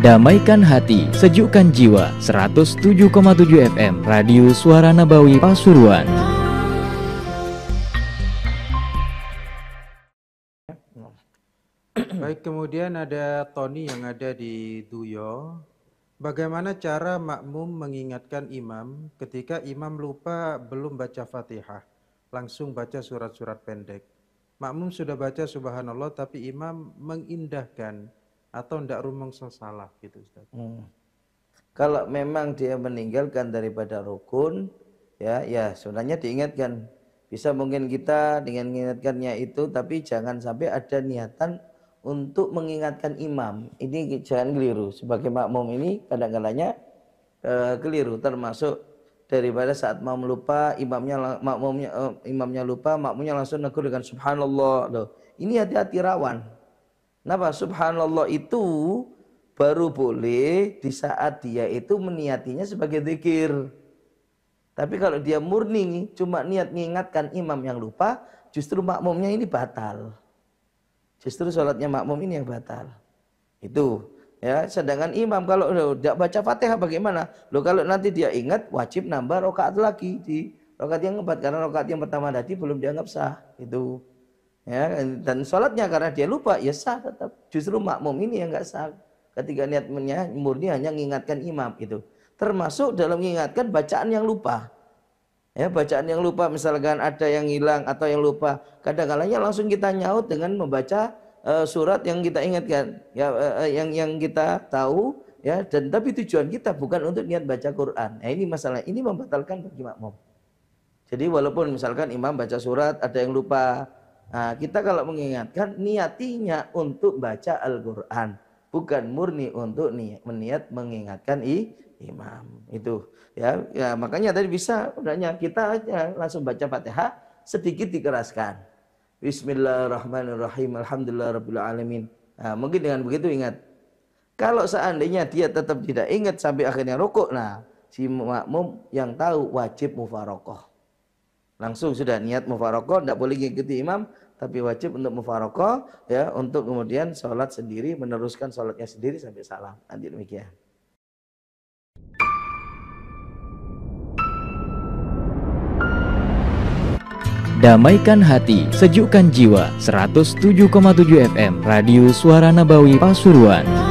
Damaikan Hati, Sejukkan Jiwa 107,7 FM Radio Suara Nabawi Pasuruan Baik, kemudian ada Tony yang ada di Duyo Bagaimana cara makmum mengingatkan imam ketika imam lupa belum baca fatihah Langsung baca surat-surat pendek Makmum sudah baca subhanallah tapi imam mengindahkan atau ndak rumangsa salah gitu Ustaz. Hmm. Kalau memang dia meninggalkan daripada rukun ya ya sebenarnya diingatkan bisa mungkin kita dengan mengingatkannya itu tapi jangan sampai ada niatan untuk mengingatkan imam ini jangan keliru sebagai makmum ini kadang-kadangnya eh, keliru termasuk daripada saat makmum lupa imamnya makmumnya eh, imamnya lupa makmumnya langsung negur dengan subhanallah loh ini hati-hati rawan Kenapa? Subhanallah itu baru boleh di saat dia itu meniatinya sebagai zikir. Tapi kalau dia murni cuma niat mengingatkan imam yang lupa, justru makmumnya ini batal. Justru sholatnya makmum ini yang batal. Itu ya. Sedangkan imam kalau tidak baca fatihah bagaimana? Loh kalau nanti dia ingat wajib nambah rokaat lagi di rokaat yang keempat karena rokaat yang pertama tadi belum dianggap sah. Itu ya dan sholatnya karena dia lupa ya sah tetap justru makmum ini yang nggak sah ketika niat murni hanya mengingatkan imam itu termasuk dalam mengingatkan bacaan yang lupa ya bacaan yang lupa misalkan ada yang hilang atau yang lupa kadang-kalanya langsung kita nyaut dengan membaca uh, surat yang kita ingatkan ya uh, yang yang kita tahu ya dan tapi tujuan kita bukan untuk niat baca Quran nah, ini masalah ini membatalkan bagi makmum jadi walaupun misalkan imam baca surat ada yang lupa Nah, kita kalau mengingatkan niatinya untuk baca Al-Qur'an, bukan murni untuk niat meniat mengingatkan i, imam. Itu ya, ya makanya tadi bisa udahnya kita aja langsung baca Fatihah sedikit dikeraskan. Bismillahirrahmanirrahim. Alhamdulillahirabbil alamin. Nah, mungkin dengan begitu ingat. Kalau seandainya dia tetap tidak ingat sampai akhirnya rukuk, nah si makmum yang tahu wajib mufarokoh langsung sudah niat mufarokoh tidak boleh ngikuti imam tapi wajib untuk mufarokoh ya untuk kemudian sholat sendiri meneruskan sholatnya sendiri sampai salam nanti demikian Damaikan hati, sejukkan jiwa 107,7 FM Radio Suara Nabawi Pasuruan